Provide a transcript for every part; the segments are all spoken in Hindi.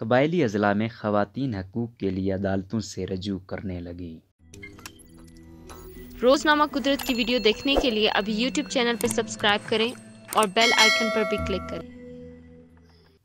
कबायली अजला में खातन हकूक़ के लिए अदालतों से रजू करने लगी रोज़नामा कुदरत की वीडियो देखने के लिए अभी यूट्यूब चैनल पर सब्सक्राइब करें और बेल आइकन पर भी क्लिक करें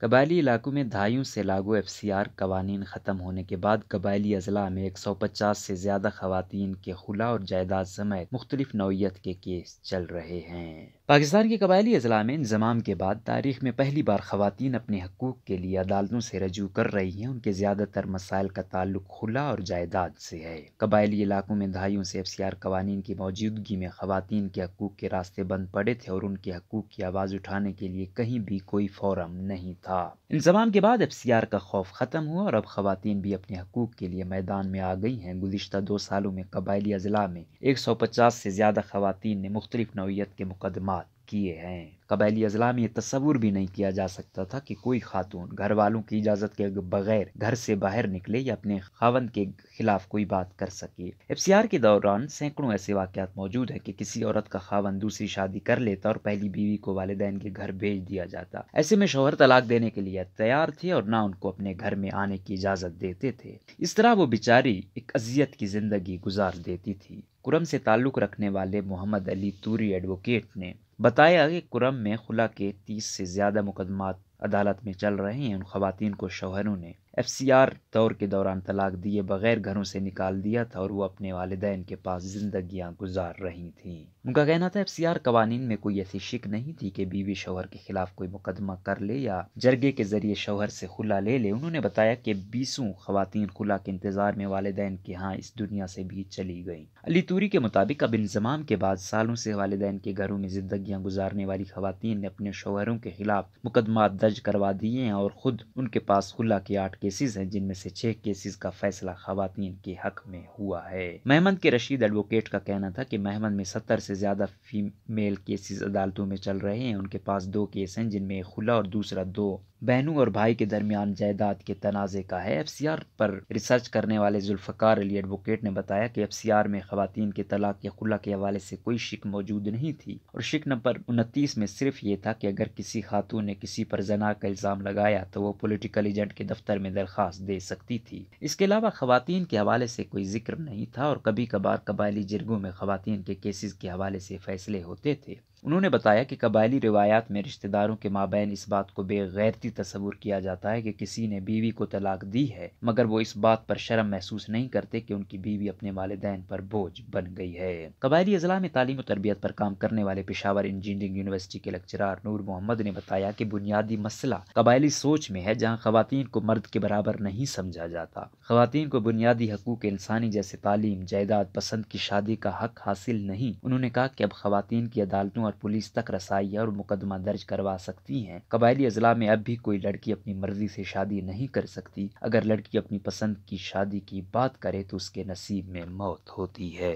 कबायली इलाकों में धाइयों से लागू एफ सी आर कवानीन ख़त्म होने के बाद कबायली अजला में एक सौ पचास से ज़्यादा खवतान के खुला और जायदाद समेत मुख्तलिफ नौत के केस चल रहे हैं पाकिस्तान के कबायली अजला में इंजमाम के बाद तारीख में पहली बार खवतान अपने हकूक़ के लिए अदालतों से रजू कर रही हैं उनके ज़्यादातर मसाइल का ताल्लुक खुला और जायदाद से है कबायली इलाकों में धाइयों से एफ सी आर कवानीन की मौजूदगी में खवतान के हकूक़ के रास्ते बंद पड़े थे और उनके हकूक़ की आवाज़ उठाने के लिए कहीं भी कोई फॉरम नहीं था था इंजमाम के बाद एफ सी आर का खौफ ख़त्म हुआ और अब खातन भी अपने हकूक़ के लिए मैदान में आ गई हैं गुजशत दो सालों में कबायली अजला में एक सौ पचास से ज़्यादा खुवान ने मुख्तलिफ नौत के मुकदमा किए हैं कबायली अजला में तस्वुर भी नहीं किया जा सकता था कि कोई खातून घर वालों की इजाज़त के बगैर घर से बाहर निकले या अपने खावन के खिलाफ कोई बात कर सके एफ के दौरान सैकड़ों ऐसे वाकत मौजूद है कि किसी औरत का खावन दूसरी शादी कर लेता और पहली बीवी को वाले के घर भेज दिया जाता ऐसे में शोहर तलाक देने के लिए तैयार थे और ना उनको अपने घर में आने की इजाज़त देते थे इस तरह वो बेचारी एक अजियत की ज़िंदगी गुजार देती थी कुरम से ताल्लुक़ रखने वाले मोहम्मद अली तूरी एडवोकेट ने बताया कि कुरम में खुला के तीस से ज़्यादा मुकदमा अदालत में चल रहे हैं उन खातन को शोहरों ने एफ सी आर दौर के दौरान तलाक दिए बगैर घरों से निकाल दिया था और वो अपने वालदेन के पास जिंदगियां गुजार रही थी उनका कहना था एफ सी आर कवानीन में कोई ऐसी शिक नहीं थी कि बीवी शोहर के खिलाफ कोई मुकदमा कर ले या जरगे के जरिए शोहर से खुला ले ले उन्होंने बताया कि बीसों खवतिन खुला के इंतजार में वालदेन के यहाँ इस दुनिया से भी चली गई अली तूरी के मुताबिक अब इंजमाम के बाद सालों से वालदेन के घरों में जिंदगी जिंदगियां गुजारने वाली खातन ने अपने शोहरों के खिलाफ मुकदमा दर्ज करवा दिए हैं और खुद उनके पास खुला के आठ केसेस हैं जिनमें से छह केसेस का फैसला खातन के हक में हुआ है महमद के रशीद एडवोकेट का कहना था कि महमद में सत्तर से ज्यादा फीमेल केसेस अदालतों में चल रहे हैं उनके पास दो केस हैं जिनमें एक खुला और दूसरा दो बहनों और भाई के दरमियान जायदाद के तनाज़े का है एफसीआर पर रिसर्च करने वाले जुल्फ़कार अली एडवोकेट ने बताया कि एफसीआर में खातन के तलाक या खुला के हवाले से कोई शिक मौजूद नहीं थी और शिक नंबर उनतीस में सिर्फ ये था कि अगर किसी खातून ने किसी पर जना का इल्ज़ाम लगाया तो वो पोलिटिकल एजेंट के दफ्तर में दरखास्त दे सकती थी इसके अलावा खवतिन के हवाले से कोई जिक्र नहीं था और कभी कभार कबायली जरगों में खवतिन के केसेस के हवाले से फैसले होते थे उन्होंने बताया कि कबायली रिवायात में रिश्तेदारों के माबेन इस बात को बेगैरती तस्वूर किया जाता है कि किसी ने बीवी को तलाक दी है मगर वो इस बात पर शर्म महसूस नहीं करते कि उनकी बीवी अपने वालदेन पर बोझ बन गई है कबायली अजला में तालीम और तरबियत पर काम करने वाले पेशावर इंजीनियरिंग यूनिवर्सिटी के लेक्चरार नूर मोहम्मद ने बताया कि बुनियादी मसला कबायली सोच में है जहाँ खातन को मर्द के बराबर नहीं समझा जाता खातन को बुनियादी हकूक इंसानी जैसे तालीम जायदाद पसंद की शादी का हक हासिल नहीं उन्होंने कहा कि अब खातन की अदालतों और पुलिस तक रसाई और मुकदमा दर्ज करवा सकती हैं कबायली अजला में अब भी कोई लड़की अपनी मर्जी से शादी नहीं कर सकती अगर लड़की अपनी पसंद की शादी की बात करे तो उसके नसीब में मौत होती है